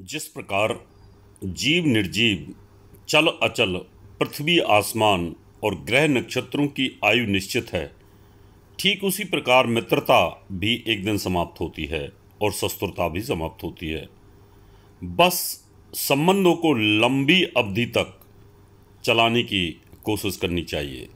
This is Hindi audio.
जिस प्रकार जीव निर्जीव चल अचल पृथ्वी आसमान और ग्रह नक्षत्रों की आयु निश्चित है ठीक उसी प्रकार मित्रता भी एक दिन समाप्त होती है और शस्त्रता भी समाप्त होती है बस संबंधों को लंबी अवधि तक चलाने की कोशिश करनी चाहिए